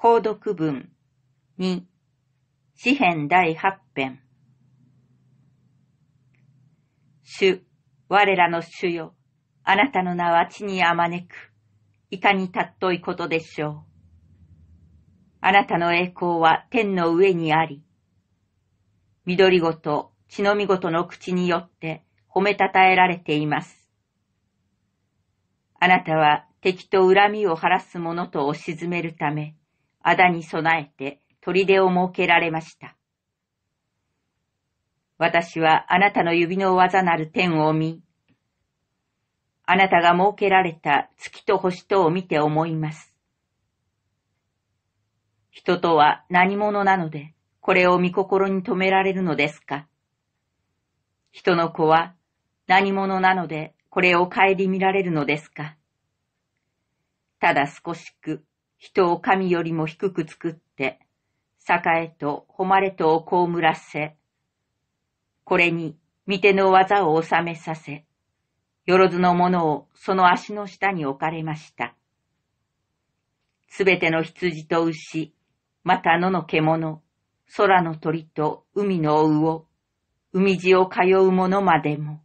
購読文2、詩編第8編。主、我らの主よ、あなたの名は地にあまねく、いかに尊いことでしょう。あなたの栄光は天の上にあり、緑ごと、血のみごとの口によって褒めたたえられています。あなたは敵と恨みを晴らす者とを沈めるため、あだに備えて砦を設けられました。私はあなたの指の技なる天を見、あなたが設けられた月と星とを見て思います。人とは何者なので、これを見心に留められるのですか人の子は何者なので、これを顧みられるのですかただ少しく人を神よりも低く作って、栄と誉れとを被らせ、これに御手の技を収めさせ、よろずのものをその足の下に置かれました。すべての羊と牛、また野の獣、空の鳥と海の魚、海地を通う者までも、